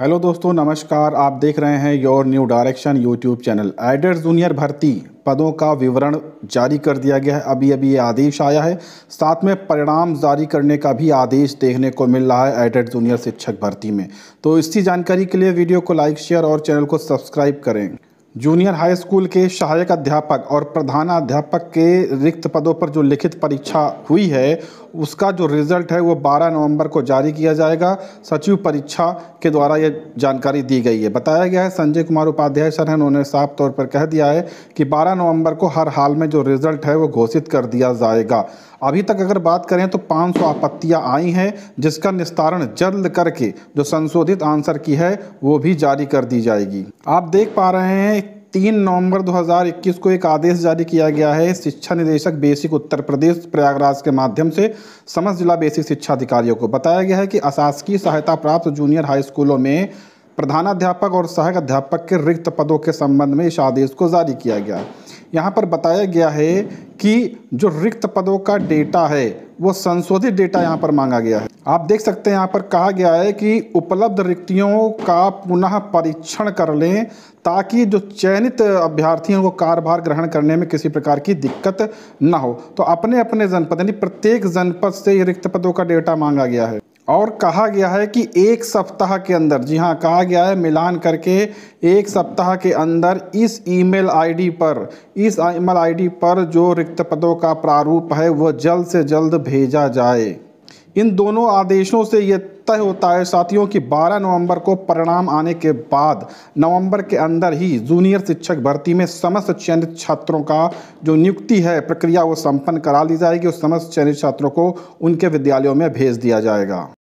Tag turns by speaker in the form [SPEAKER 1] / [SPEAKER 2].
[SPEAKER 1] hello दोस्तों नमस्कार आप देख रहे हैं your new direction YouTube channel aided junior भर्ती पदों का विवरण जारी कर दिया गया है अभी अभी ये आदेश आया है साथ में परिणाम जारी करने का भी आदेश देखने को मिल रहा है एडेड जूनियर शिक्षक भर्ती में तो इसकी जानकारी के लिए वीडियो को लाइक शेयर और चैनल को सब्सक्राइब करें जूनियर हाई स्कूल के सहायक अध्यापक और प्रधानाध्यापक के रिक्त पदों पर जो लिखित परीक्षा हुई है उसका जो रिजल्ट है वो 12 नवंबर को जारी किया जाएगा सचिव परीक्षा के द्वारा ये जानकारी दी गई है बताया गया है संजय कुमार उपाध्याय सर हैं उन्होंने साफ तौर पर कह दिया है कि 12 नवंबर को हर हाल में जो रिजल्ट है वो घोषित कर दिया जाएगा अभी तक अगर बात करें तो पाँच आपत्तियां आई हैं जिसका निस्तारण जल्द करके जो संशोधित आंसर की है वो भी जारी कर दी जाएगी आप देख पा रहे हैं तीन नवंबर 2021 को एक आदेश जारी किया गया है शिक्षा निदेशक बेसिक उत्तर प्रदेश प्रयागराज के माध्यम से समस्त जिला बेसिक शिक्षा अधिकारियों को बताया गया है कि अशासकीय सहायता प्राप्त जूनियर हाई स्कूलों में प्रधानाध्यापक और सहायक अध्यापक के रिक्त पदों के संबंध में इस आदेश को जारी किया गया यहाँ पर बताया गया है कि जो रिक्त पदों का डेटा है वो संशोधित डेटा यहाँ पर मांगा गया है आप देख सकते हैं यहाँ पर कहा गया है कि उपलब्ध रिक्तियों का पुनः परीक्षण कर लें ताकि जो चयनित अभ्यर्थियों को कारभार ग्रहण करने में किसी प्रकार की दिक्कत ना हो तो अपने अपने जनपद यानी प्रत्येक जनपद से रिक्त पदों का डेटा मांगा गया है और कहा गया है कि एक सप्ताह के अंदर जी हाँ कहा गया है मिलान करके एक सप्ताह के अंदर इस ईमेल आईडी पर इस ईमेल आईडी पर जो रिक्त पदों का प्रारूप है वह जल्द से जल्द भेजा जाए इन दोनों आदेशों से ये तय होता है साथियों कि 12 नवंबर को परिणाम आने के बाद नवंबर के अंदर ही जूनियर शिक्षक भर्ती में समस्त चयनित छात्रों का जो नियुक्ति है प्रक्रिया वो संपन्न करा ली जाएगी और समस्त चयनित छात्रों को उनके विद्यालयों में भेज दिया जाएगा